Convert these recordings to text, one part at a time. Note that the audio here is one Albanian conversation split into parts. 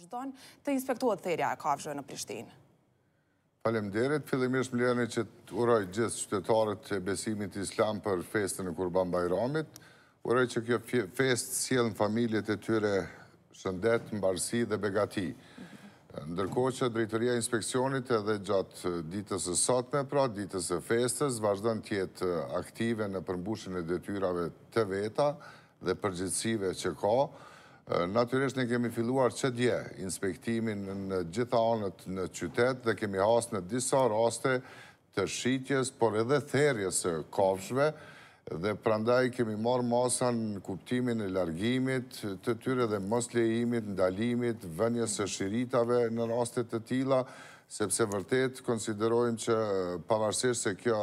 vazhdojnë të inspektuat theria e kafshëve në Prishtinë. Falemderit, fillimisht më lene që të uroj gjithë qytetarët e besimit islam për festën e kurban Bajramit, uroj që kjo festë s'jelën familjet e tyre shëndet, më dhe begati. Ndërko që drejtëria inspekcionit edhe gjatë ditës e sotme, pra ditës e festës, vazhdo tjetë aktive në përmbushin e detyrave të veta dhe përgjithsive që ka, Naturisht në kemi filluar që dje inspektimin në gjitha anët në qytet dhe kemi hasë në disa raste të shqitjes, por edhe therjes e kafshve dhe prandaj kemi marë masan në kuptimin e largimit të tyre dhe moslejimit, ndalimit, vënjës e shiritave në rastet të tila, sepse vërtet konsiderojnë që pavarësisht se kjo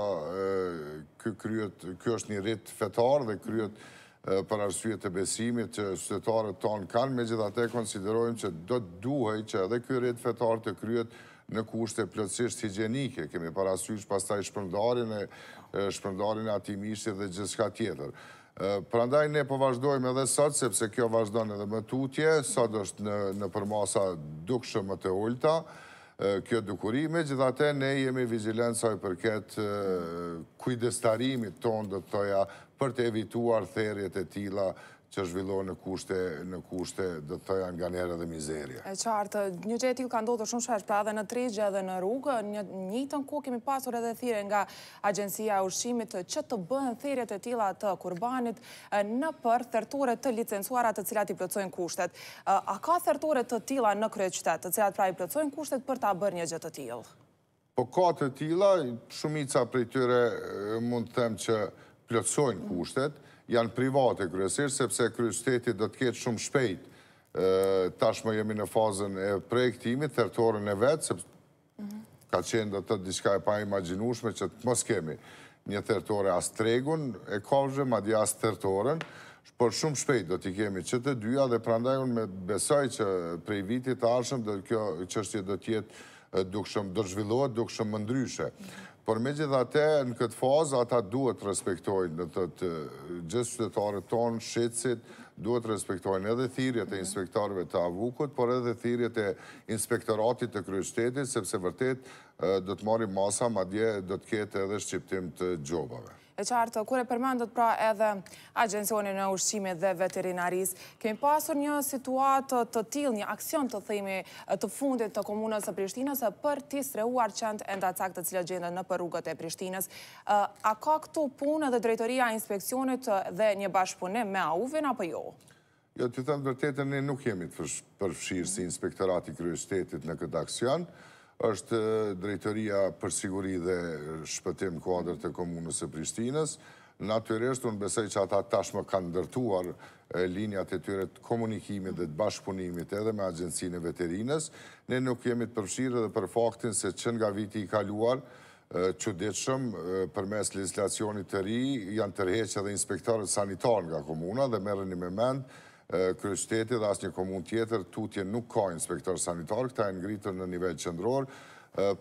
është një rrit fetar dhe kryet për arsujet të besimit që qytetarët tonë kanë, me gjitha te konsiderojmë që do të duhej që edhe kjo rrit fetar të kryet në kushte plëtsisht higienike, kemi parasysh pastaj shpërndarin e ati mishti dhe gjithka tjetër. Prandaj ne përvazhdojmë po edhe sot, sepse kjo vazhdojnë edhe më tutje, sot është në përmasa dukshë më të ullëta, kjo dukuri, me gjithate ne jemi i përket kujdestarimit ton, dhe të toja, për të evituar therjet e tila që zhvillohë në kushte, në kushte, dhe të thëja nga njerë dhe mizeria. E qartë, një gjeti ju ka ndodhë shumë shesh, pra dhe në trigje dhe në rrugë, një të në ku kemi pasur edhe thire nga agencia ushimit që të bëhen thirjet e tila të kurbanit në për thërture të licensuarat të cilat i plëcojnë kushtet. A ka thërture të tila në krye qytet të cilat pra i plëcojnë kushtet për ta bërë një gjë të tilë? Po ka të tila, shumica për tyre mund të them që kushtet, janë private kryesirë, sepse kryesitetit do të ketë shumë shpejt. Tashmë jemi në fazën e projektimit, tërtorën e vetë, sepse ka qenë dhe të diska e pa imaginushme që të mos kemi një tërtore as tregun e kovzhe, ma di as tërtorën, por shumë shpejt do t'i kemi që të dyja dhe prandajun me besaj që prej vitit arshëm dhe kjo qështje do t'jetë dukshëm, do zhvillohet dukshëm më ndryshe. Por me gjitha te, në këtë fazë, ata duhet të respektojnë në të gjithë qytetarët tonë, shqecit, duhet të respektojnë edhe thirjet e inspektarëve të avukut, por edhe thirjet e inspektoratit të kryeshtetit, sepse vërtet do të marim masa, ma dje do të ketë edhe shqiptim të gjobave. E qartë, kure përmendot pra edhe agencioni në ushqime dhe veterinaris, kemi pasur një situatë të til, një aksion të themi të fundit të komunës e Prishtinës për tisë reuar qëndë e nda cak të cilë gjendë në përrugët e Prishtinës. A ka këtu punë dhe drejtoria inspekcionit dhe një bashkëpunim me AUV-in, apo jo? Jo, të të të të ne nuk të të përfshirë si inspektorati të të të të është drejtëria për siguri dhe shpëtim kuadrët e komunës e Prishtinës. Natyresht, unë besej që ata tashmë kanë ndërtuar linjat e tyre të komunikimit dhe të bashkëpunimit edhe me e veterinës. Ne nuk jemi të përfshirë dhe për faktin se që nga viti i kaluar, që ditëshëm për mes legislacionit të ri, janë tërheqë edhe inspektorët sanitarën nga komuna dhe merën një me mendë kryshteti dhe asë një komun tjetër, tutje nuk ka inspektor sanitar, këta e ngritër në nivel qëndror,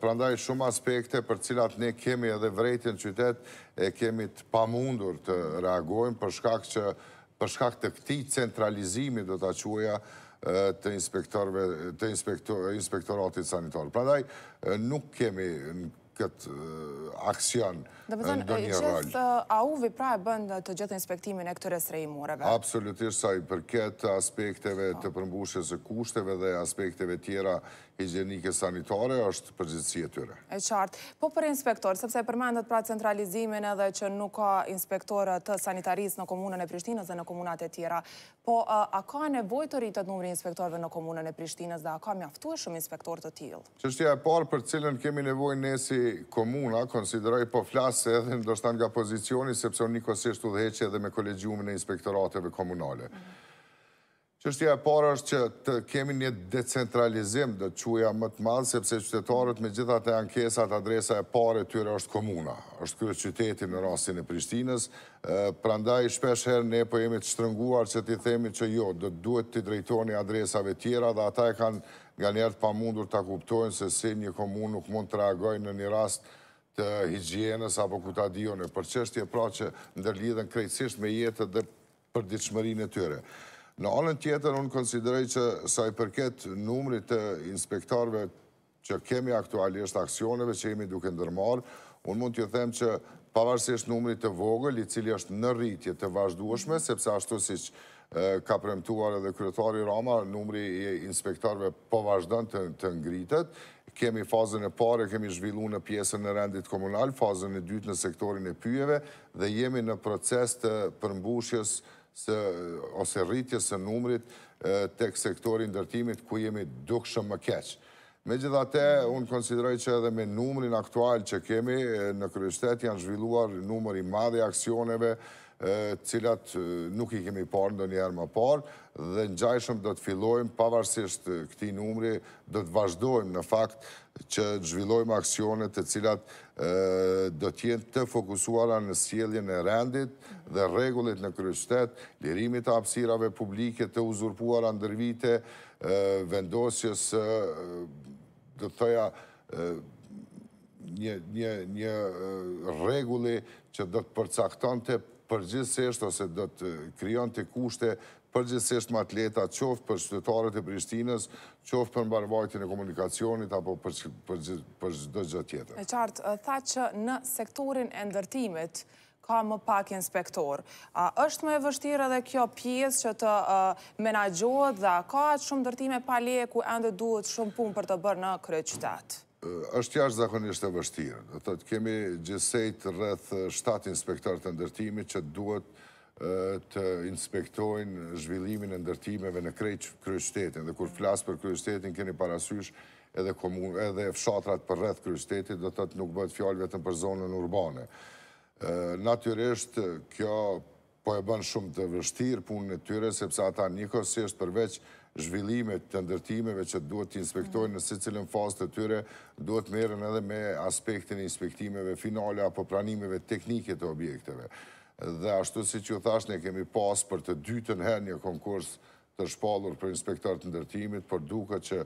prandaj shumë aspekte për cilat ne kemi edhe në qytet e kemi të pamundur të reagojmë përshkak që përshkak të këti centralizimi do të quja të inspektorve, të inspektoratit sanitar. Prandaj, nuk kemi në këtë aksion Dhe përton, po e qështë a uvi pra e bënd të gjithë inspektimin e këtëre srejim ureve? Absolutisht sa i përket aspekteve po. të përmbushes e kushteve dhe aspekteve tjera higjenike sanitare është përgjithësi e tyre. E qartë. Po për inspektor, sepse përmendat pra centralizimin edhe që nuk ka inspektor të sanitaris në komunën e Prishtinës dhe në komunat e tjera, po a ka nevoj të rritët numri inspektorve në komunën e Prishtinës dhe a ka mjaftu e shumë inspektor të tjilë? Qështja e parë për cilën kemi nevoj nësi komuna, konsideroj po flasë, se edhe ndoshta nga pozicioni, sepse unë një kosisht u dheqe edhe me kolegjumin e inspektorateve komunale. Qështja e parë është që të kemi një decentralizim dhe quja më të madhë, sepse qytetarët me gjithat e ankesat adresa e pare tyre është komuna, është kërë qytetin në rastin e Prishtinës, prandaj shpesh herë ne po jemi të shtrënguar që ti themi që jo, dhe duhet të drejtoni adresave tjera dhe ata e kanë nga njerët pa mundur të kuptojnë se si një komun nuk mund të reagojnë në një rast të higjienës apo ku ta dione, për qështje pra që ndërlidhen krejtësisht me jetët dhe për diqëmërin e tyre. Në allën tjetër, unë konsideroj që sa i përket numrit të inspektarve që kemi aktualisht aksioneve që jemi duke ndërmarë, unë mund të them që pavarësisht numrit të vogël, i cili është në rritje të vazhdueshme, sepse ashtu si që ka premtuar edhe kryetari Rama, numri i inspektarve po vazhdan të ngritet. Kemi fazën e pare, kemi zhvillu në pjesën në rendit komunal, fazën e dytë në sektorin e pyjeve, dhe jemi në proces të përmbushjes ose rritjes e numrit të sektorin dërtimit ku jemi dukshëm më keqë. Me gjitha te, unë konsideroj që edhe me numrin aktual që kemi në kryeshtet janë zhvilluar numëri madhe aksioneve cilat nuk i kemi parë ndo njerë më parë, dhe në gjajshëm do të fillojmë pavarësisht këti numri, do të vazhdojmë në fakt që zhvillojmë aksionet të cilat do t'jen të fokusuara në sjeljen e rendit dhe regullit në kryshtet, lirimit të apsirave publike të uzurpuara ndërvite, vendosjes, dhe të thëja, një regulli që do të përcakton të përgjithsesht ose do të kryon të kushte përgjithsesht më atleta qoftë për qytetarët e Prishtinës, qoftë për mbarëvajtën e komunikacionit apo për shdo gjë tjetër. E qartë, tha që në sektorin e ndërtimit ka më pak inspektor. A është më e vështirë edhe kjo pjesë që të menagjohet dhe ka atë shumë ndërtime pale ku endë duhet shumë pun për të bërë në kryë qytetë? është jashtë zakonisht e vështirë. Dhe të kemi gjësejt rrëth 7 inspektor të ndërtimi që duhet të inspektojnë zhvillimin e ndërtimeve në krej kryshtetin. Dhe kur flasë për kryshtetin, keni parasysh edhe fshatrat për rrëth kryshtetit, dhe të të nuk bëtë fjallë vetën për zonën urbane. Natyresht, kjo po e bënë shumë të vështirë punën e tyre, sepse ata një kosisht përveç zhvillime të ndërtimeve që duhet të inspektojnë në se cilën fazë të tyre, duhet merën edhe me aspektin inspektimeve finale apo pranimeve teknike të objekteve. Dhe ashtu si që thash, ne kemi pas për të dytën her një konkurs të shpalur për inspektor të ndërtimit, për duke që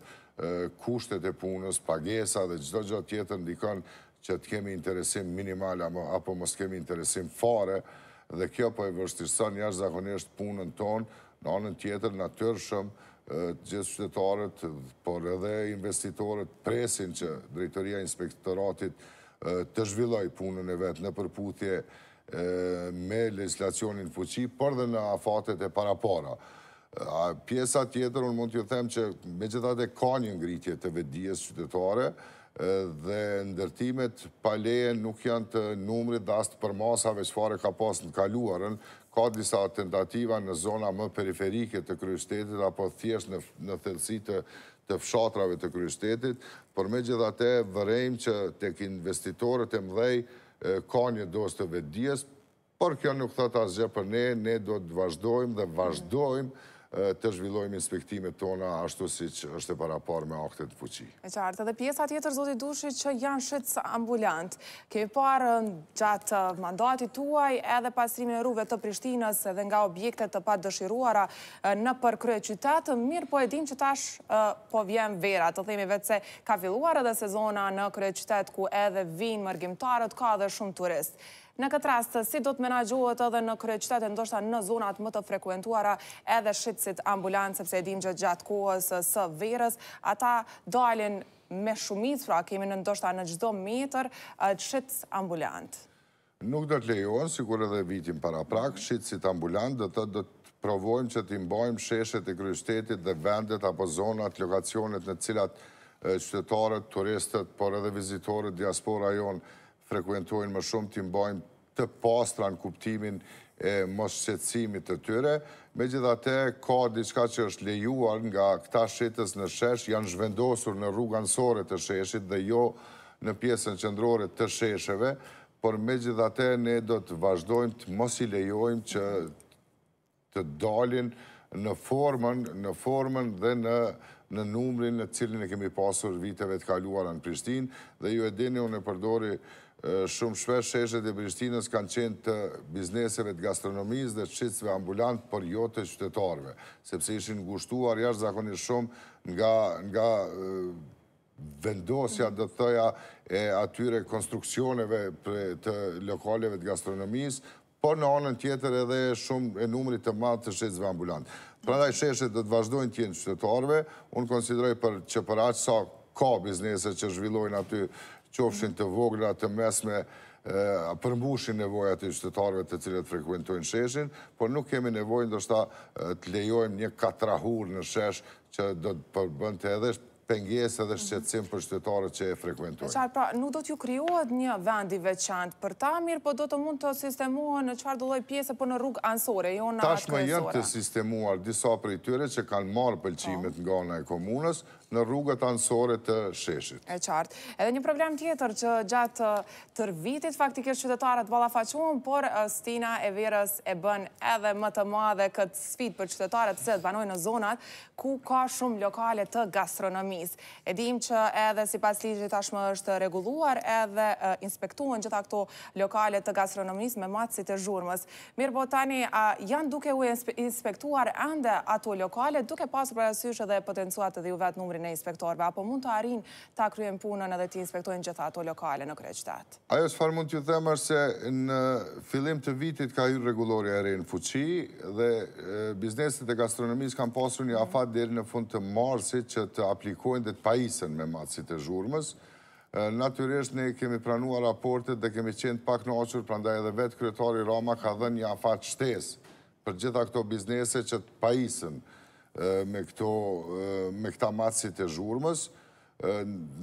kushtet e punës, pagesa dhe gjdo gjatë tjetër ndikon që të kemi interesim minimal apo mos kemi interesim fare dhe kjo për po e vërstisën jashtë zakonisht punën tonë, në anën tjetër, natërshëm, gjithë qytetarët, por edhe investitorët presin që drejtoria inspektoratit të zhvilloj punën e vetë në përputje me legislacionin fuqi, por dhe në afatet e para para. Pjesa tjetër, unë mund të ju them që me gjithate ka një ngritje të vedijes qytetare dhe ndërtimet paleje nuk janë të numrit dhe asë të përmasave që fare ka pas në kaluarën, ka disa tentativa në zona më periferike të kryshtetit, apo thjesht në thelsit të fshatrave të kryshtetit, për me gjitha te vërejmë që tek investitorët e mdhej ka një dosë të vedijes, por kjo nuk thët asgjë për ne, ne do të vazhdojmë dhe vazhdojmë të zhvillojmë inspektimet tona ashtu si që është e para parë me aktet fuqi. E qartë, dhe pjesa tjetër, zotit dushi, që janë shqetës ambulant. Kemi parë gjatë mandatit tuaj edhe pasrimin e ruve të Prishtinës edhe nga objektet të patë dëshiruara në përkryet qytetë. Mirë po edhim që tash po vjem vera, të themi vetë se ka filluar edhe sezona në kryet qytetë ku edhe vinë mërgjimtarët, ka edhe shumë turistë. Në këtë rast, si do të menagjohet edhe në kryeqytet e ndoshta në zonat më të frekuentuara edhe shqitësit ambulancë, sepse edhim që gjë gjatë kohës së verës, ata dalin me shumit, pra kemi në ndoshta në gjdo meter, shqitës ambulant. Nuk do të lejohen, si kur edhe vitin para prak, shqitësit ambulant, dhe të do të provojmë që t'imbojmë sheshet e kryeqytetit dhe vendet apo zonat, lokacionet në cilat qytetarët, turistët, por edhe vizitorët, diaspora jonë, frekuentojnë më shumë ti mbajnë të pastra në kuptimin e moshqecimit të tyre. Me gjitha te, ka diçka që është lejuar nga këta shqetës në shesh, janë zhvendosur në rruganësore të sheshit dhe jo në pjesën qëndrore të shesheve, por me gjitha te, ne do të vazhdojmë të mos i lejojmë që të dalin në formën, në formën dhe në në numrin në cilin e kemi pasur viteve të kaluar në Prishtinë dhe ju e dini unë e përdori Shumë shpesh sheshet e Prishtinës kanë qenë të bizneseve të gastronomisë dhe qitësve ambulantë për jote qytetarve, sepse ishin ngushtuar jashtë zakonisht shumë nga vendosja dhe thëja e atyre konstruksioneve të lokaleve të gastronomisë, por në anën tjetër edhe shumë e numrit të matë të shqecëve ambulantë. Pra da i sheshet dhe të vazhdojnë tjenë qytetarve, unë konsideroj për që për aqë sa ka biznese që zhvillojnë aty qofshin të vogla, të mesme, përmbushin nevoja të qytetarve të cilët frekuentojnë sheshin, por nuk kemi nevojë ndoshta të lejojmë një katrahur në shesh që do të përbënte edhe pengesë edhe mhm. shqetësim për qytetarët që e frekuentojnë. qarë pra, nuk do t'ju ju krijohet një vend i veçantë për ta, mirë, por do të mund të sistemuar në çfarë do lloj pjese po në rrugë ansore, jo në Tash Tashmë janë të sistemuar disa prej tyre që kanë marrë pëlqimet po. nga ana e komunës, në rrugët ansore të sheshit. E qartë. Edhe një problem tjetër që gjatë tër vitit faktikisht qytetarët balafaquen, por stina e virës e bën edhe më të madhe këtë spit për qytetarët se të banojnë në zonat ku ka shumë lokale të gastronomis. E dim që edhe si pas ligjit tashmë është reguluar edhe inspektuan gjitha këto lokale të gastronomis me matësit e zhurmës. Mirë botani, po, tani, janë duke u inspektuar ende ato lokale duke pasur për asyshe dhe potencuat dhe ju vetë numrin në e inspektorve, apo mund të arin ta kryen punën edhe të inspektojnë gjitha ato lokale në krejtë qëtatë? Ajo së farë mund të themër se në fillim të vitit ka hyrë regulori e rejnë fuqi dhe biznesit dhe gastronomisë kam pasur një afat dheri në fund të marsit që të aplikojnë dhe të pajisen me matësit e zhurmës. Natyresht ne kemi pranua raportet dhe kemi qenë pak në oqër, prandaj edhe vetë kryetari Rama ka dhe një afat shtesë për gjitha këto biznese që të pajisen me këta matësit e zhurmës,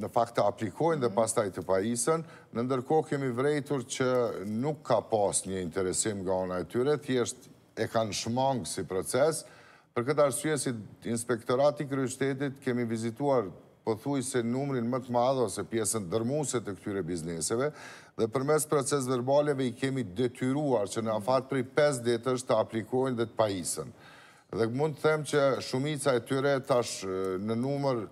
në fakt të aplikojnë dhe mhm. pas taj të pajisën, në ndërko kemi vrejtur që nuk ka pas një interesim nga ona e tyre, thjesht e kanë shmangë si proces, për këtë arsye si inspektorati kërëj kemi vizituar po thuj se numrin më të madho se pjesën dërmuse të këtyre bizneseve, dhe për mes proces verbaleve i kemi detyruar që në afat për i 5 detës të aplikojnë dhe të pajisën. Dhe mund të them që shumica e tyre tash në numër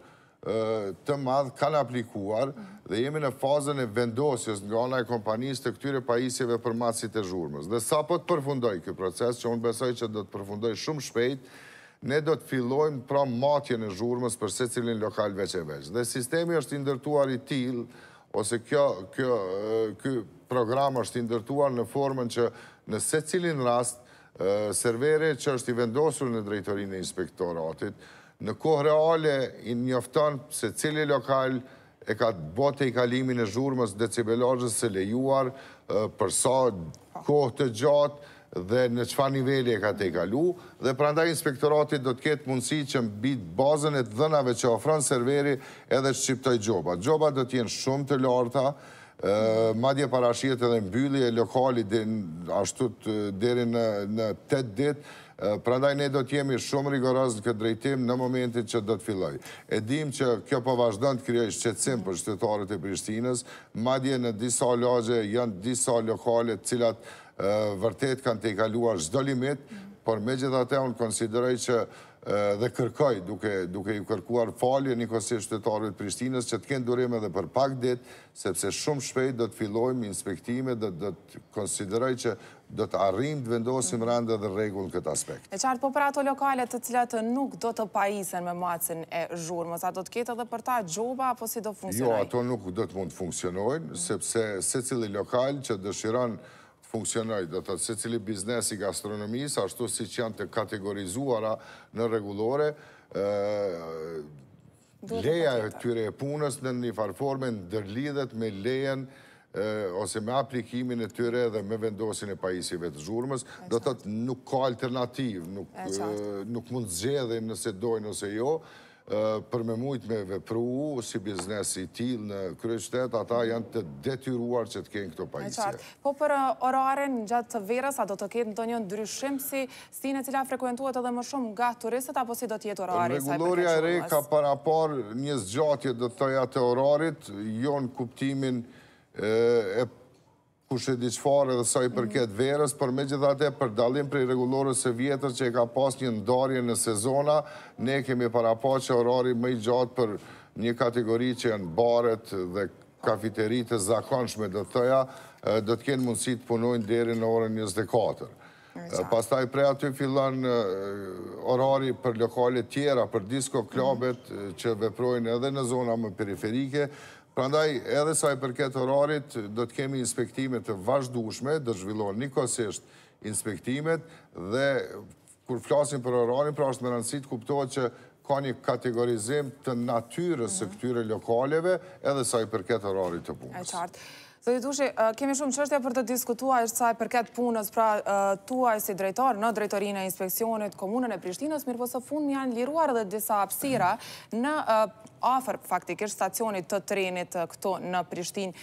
të madhë kanë aplikuar dhe jemi në fazën e vendosjes nga ona e kompanisë të këtyre pajisjeve për masit e zhurmës. Dhe sa po të përfundoj kjo proces, që unë besoj që do të përfundoj shumë shpejt, ne do të fillojmë pra matje në zhurmës për se cilin lokal veç e veç. Dhe sistemi është indërtuar i til, ose kjo program është indërtuar në formën që në se cilin rast servere që është i vendosur në drejtorin e inspektoratit, në kohë reale i njofton se cili lokal e ka të bote i kalimin e zhurmës decibelajës se lejuar për sa kohë të gjatë dhe në qëfa nivelli e ka të i kalu, dhe pranda inspektoratit do të ketë mundësi që mbit bazën e të dhënave që ofronë serveri edhe shqiptoj gjoba. Gjoba do t'jenë shumë të larta, madje parashjet edhe mbyli e lokali ashtut deri në 8 dit, prandaj ne do t'jemi shumë rigoraz në këtë drejtim në momentit që do t'filoj. E dim që kjo po vazhdojnë të i shqecim për qëtetarët e Prishtinës, madje në disa loge janë disa lokalet cilat vërtet kanë te i kaluar limit, por me gjitha te unë konsideroj që dhe kërkoj duke ju kërkuar falje një kësit shtetarëve të Prishtinës që të kënë dureme dhe për pak dit, sepse shumë shpejt dhe të fillojmë inspektime dhe të konsideroj që do të arrim të vendosim mm. rande dhe regullë këtë aspekt. E qartë po për ato lokalet të cilat nuk do të pajisen me macin e zhurë, mësa do të ketë edhe për ta gjoba, apo si do funksionojnë? Jo, ato nuk do të mund të funksionojnë, mm. sepse se cili lokal që dëshiran funksionoj, do të se cili biznesi gastronomisë, ashtu si që janë të kategorizuara në regulore, leja e tyre e punës në një farforme në dërlidhet me lejen ose me aplikimin e tyre dhe me vendosin e pajisive të zhurmës, do të të nuk ka alternativë, nuk mund zxedhe nëse dojnë nëse jo, për me mujt me vepru si biznes i til në kryeshtet, ata janë të detyruar që të kenë këto pajisje. Po për oraren gjatë të verës, a do të ketë në të një ndryshim si stine cila frekuentuat edhe më shumë nga turistet, apo si do tjetë orari? Regulloria e re ka para par një zgjatje dhe të tëja të orarit, jo kuptimin e Kushe diqfarë dhe i përket verës, për me gjithate për dalim për i regulorës e vjetër që e ka pas një ndarje në sezona, ne kemi para pa që orari më i gjatë për një kategori që e në baret dhe e zakonshme dhe tëja, dhe të kene mundësi të punojnë deri në orën 24. Pastaj prej aty fillan, orari për lokale tjera, për disco, klabet që veprojnë edhe në zona më periferike, Prandaj, edhe sa i përket orarit, do të kemi inspektimet të vazhdushme, do zhvillohen një kosisht inspektimet, dhe kur flasim për orarin, pra është më rëndësit kuptohet që ka një kategorizim të natyre së mhm. këtyre lokaleve, edhe sa i përket orarit të punës. E qartë. Do dushi, kemi shumë qështja për të diskutua ishtë saj për ketë punës pra tuaj si drejtor në drejtorinë e inspekcionit Komunën e Prishtinës, mirë po së fund janë liruar dhe disa apsira në afer faktikisht stacionit të trenit këto në Prishtinë.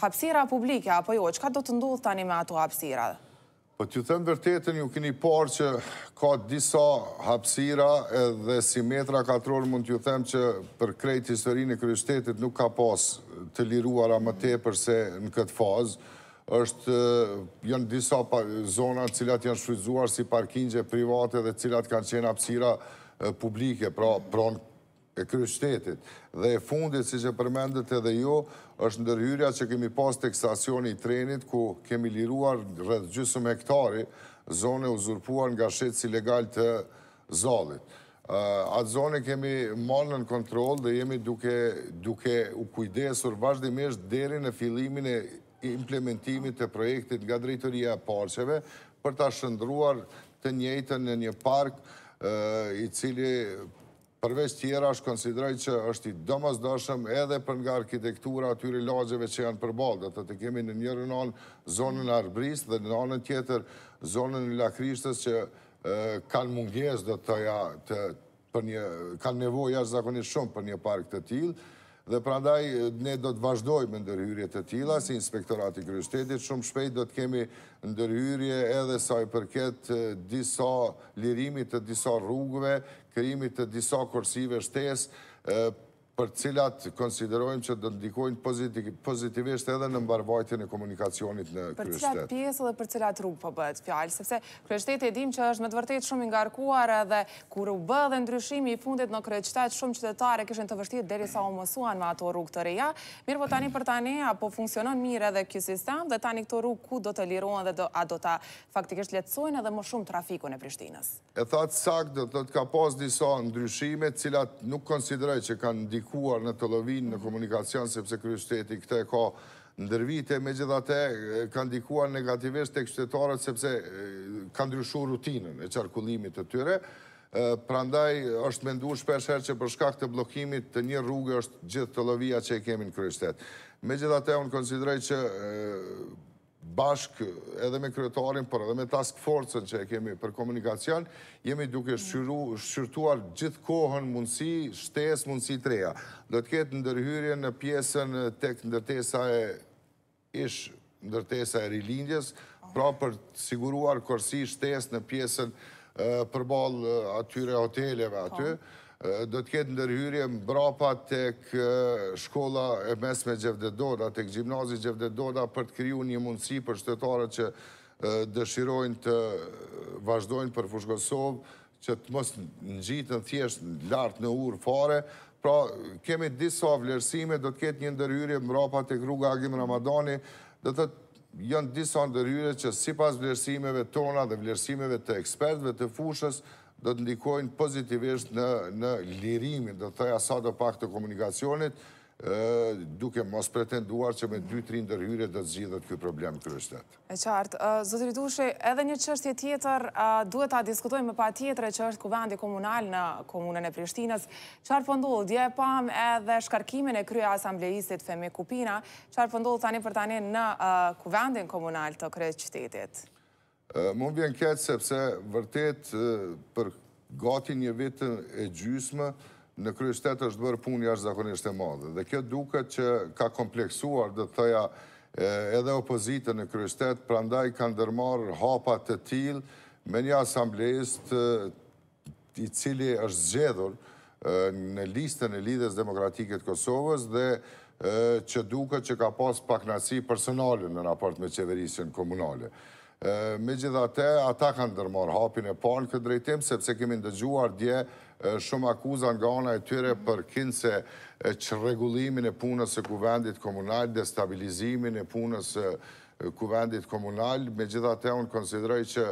Hapsira publike, apo jo, që ka do të ndodhë tani me ato hapsira? Po ju them vërtetën, ju kini parë që ka disa hapsira edhe si metra katëror mund t'ju them që për krejt historinë e kryshtetit nuk ka pas të liruara më te përse në këtë fazë, është eh, janë disa zona cilat janë shrujzuar si parkingje private dhe cilat kanë qenë hapsira eh, publike, pra pronë e kryshtetit dhe e fundit, si që përmendet edhe jo, është ndërhyrja që kemi pas të kësasioni i trenit, ku kemi liruar rrëdë gjysëm hektari zone uzurpuar nga shetës ilegal të zalit. Atë zone kemi malën kontrol dhe jemi duke u kujdesur vazhdimisht deri në filimin e implementimit të projektit nga drejtëria e parqeve për ta shëndruar të njëjtën në një park i cili përveç tjera është konsideraj që është i domës dëshëm edhe për nga arkitektura atyri lagjeve që janë përbalë, dhe të të kemi në njërë në anë zonën Arbris dhe në anën tjetër zonën Lakrishtës që kanë munges dhe të ja të kanë nevoja ashtë zakonit shumë për një park të tjilë, dhe prandaj ne do të vazhdojmë ndërhyrje të tila si inspektorati kryshtetit, shumë shpejt do të kemi ndërhyrje edhe sa i përket disa lirimit të disa rrugve, kryimit të disa korsive shtes, për cilat konsiderojmë që do ndikojnë pozitivisht edhe në mbarvajtjën e komunikacionit në kryeshtet. Për cilat pjesë dhe për cilat rrugë për po bëhet fjallë, sepse kryeshtet e dim që është me të vërtet shumë ingarkuar edhe kur u bë dhe ndryshimi i fundit në kryeqtet shumë qytetare këshën të vërtit deri sa mësuan me ato rrugë të reja. Mirë po tani për tani, apo funksionon mirë edhe kjo sistem dhe tani këto rrugë ku do të liruan dhe a do ta faktikisht letësojnë edhe më shumë Prishtinës? E do të ka disa ndryshime cilat nuk kanë ndik aplikuar në të lovinë, në komunikacion, sepse kërë këte ka ndërvite, me gjitha te kanë dikuar negativisht të kështetarët, sepse kanë dryshu rutinën e qarkullimit të tyre. Pra ndaj është me ndu shpesher që përshka këtë blokimit të një rrugë është gjithë të lovia që i kemi në kryshtet. Me gjitha te unë konsidrej që bashk edhe me kryetarin, për edhe me task force-ën që e kemi për komunikacion, jemi duke shqyrtuar gjithë kohën mundësi, shtes mundësi të reja. Do të ketë ndërhyrje në pjesën të ndërtesa e ish, ndërtesa e rilindjes, pra për siguruar korsi shtes në pjesën përbal atyre hoteleve aty, po do të ketë ndërhyrje mbrapa të shkolla e mesme Gjevde Doda, të gjimnazi Doda, për të kryu një mundësi për shtetarët që dëshirojnë të vazhdojnë për Fushkosovë, që të mos në gjitë në thjesht në lartë në urë fare, pra kemi disa vlerësime, do të ketë një ndërhyrje mbrapa të rruga Agim Ramadani, do të jënë disa ndërhyrje që si pas vlerësimeve tona dhe vlerësimeve të ekspertve të fushës, do të ndikojnë pozitivisht në lirimin, do të thëja sa do pak të komunikacionit, duke mos pretenduar që me 2-3 ndërhyre dhe të zgjidhët këtë problem kërështet. E qartë, zotëri Dushi, edhe një qështje tjetër, duhet ta diskutojmë pa tjetëre që është kuvendi komunal në komunën e Prishtinës. Qarë pëndullë, po dje pam edhe shkarkimin e krye asamblejistit Femi Kupina, qarë pëndullë po tani për tani në kuvendin komunal të krye qytetit? Më vjen kjetë sepse vërtet për gati një vitën e gjysme në kryështet është bërë punë jashtë zakonisht e madhe. Dhe kjo duke që ka kompleksuar dhe të thëja edhe opozitën në kryështet, prandaj kanë dërmarë hapat të tilë me një asamblejist i cili është zxedhur në listën e lidhës demokratikët Kosovës dhe që duke që ka pas paknasi personalin në raport me qeverisën komunale. Me gjitha te, ata kanë dërmarë hapin e panë këtë drejtim, sepse kemi ndëgjuar dje shumë akuzan nga ona e tyre për kince që regullimin e punës e kuvendit komunal, destabilizimin e punës e kuvendit komunal. Me gjitha te, unë konsideroj që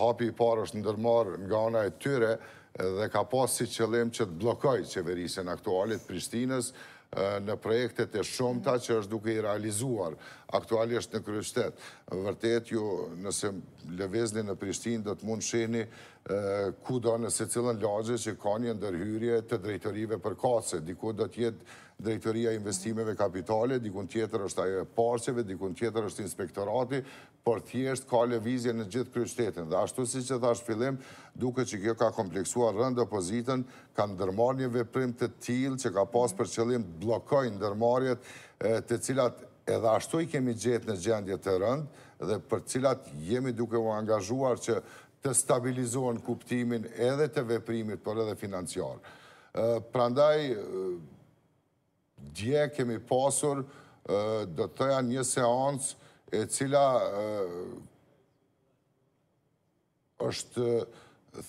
hapi i parë është ndërmarë nga ona e tyre dhe ka pasë si qëllim që të blokoj qeverisen aktualit Prishtinës, në projektet e shumëta që është duke i realizuar aktualisht në kryshtet. Vërtet ju nëse levezni në Prishtin do të mund sheni ku do nëse cilën lagje që ka një ndërhyrje të drejtërive për kace, diku do tjetë drejtëria investimeve kapitale, dikun tjetër është ajo e parqeve, dikun tjetër është inspektorati, për thjesht ka levizje në gjithë kryshtetin. Dhe ashtu si që thash fillim, duke që kjo ka kompleksuar rënd opozitën, ka dërmar një veprim të tilë që ka pas për qëllim blokoj dërmarjet të cilat edhe ashtu i kemi gjetë në gjendje të rënd dhe për cilat jemi duke u angazhuar që të stabilizohen kuptimin edhe të veprimit për edhe financiar. Prandaj, dje kemi pasur do të janë një seans e cila është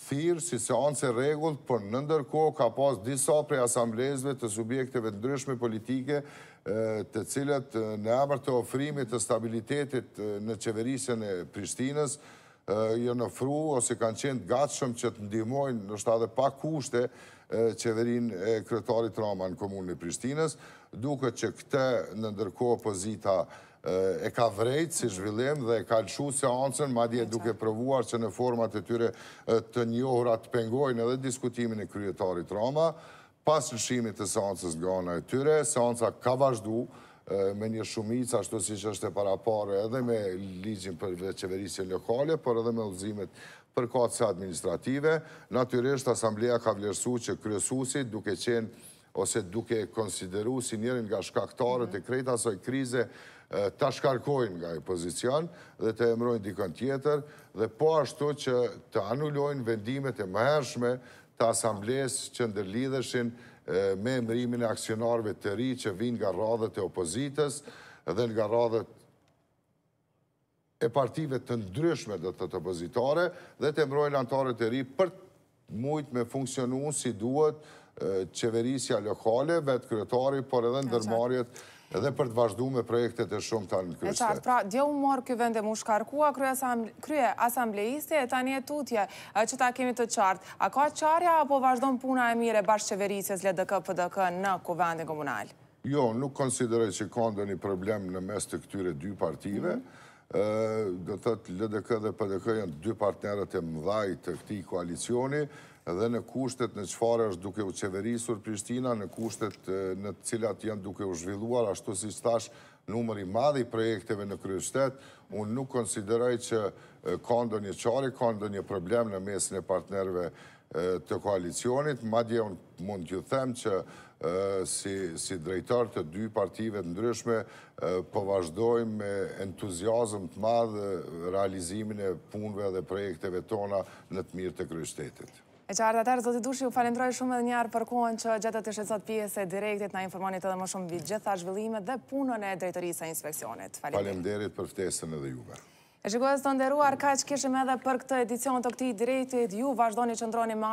thirë si seans e regullë, për në ndërko ka pas disa prej asamblezve të subjekteve të ndryshme politike të cilët në amër të ofrimit të stabilitetit në qeverisën e Prishtinës jë në fru ose kanë qenë gatshëm që të ndihmojnë nështë adhe pa kushte qeverin e kryetarit Rama në komunën e Prishtinës, duke që këte në ndërko opozita e ka vrejt si zhvillim dhe e ka lëshu seancën, ma dje duke provuar që në format e tyre të njohra të pengojnë edhe diskutimin e kryetarit Rama, pas lëshimit të seancës nga në e tyre, seanca ka vazhdu, me një shumica, ashtu si që është e para pare, edhe me ligjim për qeverisje lokale, për edhe me uzimet për kace administrative, naturisht asamblea ka vlerësu që kryesusi duke qenë ose duke konsideru si njerën nga shkaktarët mhm. e krejt asoj krize të shkarkojnë nga i pozicion dhe të emrojnë dikën tjetër dhe po ashtu që të anullojnë vendimet e mëhershme të asambles që ndërlidheshin me emrimin e aksionarve të ri që vinë nga radhët e opozitës dhe nga radhët e partive të ndryshme dhe të të pozitare dhe të mbrojnë antarët e ri për mujtë me funksionu si duhet qeverisja lokale, vetë kryetari, por edhe ndërmarjet edhe për të vazhdu me projekte të shumë të në kryeshte. E qartë, pra, dje u morë kjo e mu shkarkua, krye asambleiste e tani e tutje, që ta kemi të qartë. A ka qarja apo në puna e mire bashkë qeverisjes LDK PDK në kuvendin komunal? Jo, nuk konsideroj që ka ndo një problem në mes të këtyre dy partive, mhm do të të LDK dhe PDK janë dy partnerët e mëdhaj të këti koalicioni, dhe në kushtet në qëfare është duke u qeverisur Prishtina, në kushtet në cilat janë duke u zhvilluar, ashtu si stash numëri madhi projekteve në kryeshtet, unë nuk konsideraj që kondo një qari, kondo një problem në mesin e partnerve të koalicionit, ma dje unë mund t'ju them që si drejtar të dy partive të ndryshme po vazhdojmë me entuziasm të madhë realizimin e punve dhe projekteve tona në të mirë të kryshtetit. E që ardhëtarë, zotit dushi, u falendroj shumë edhe njarë për kohën që gjithë të shetësat pjesë e direktit na informonit edhe më shumë vitë gjitha zhvillimet dhe punën e drejtërisë e inspekcionit. Falem derit për ftesën edhe juve. E shikohet së të nderuar, ka që kishim edhe për këtë edicion të këti drejtit, ju vazhdo një qëndroni ma.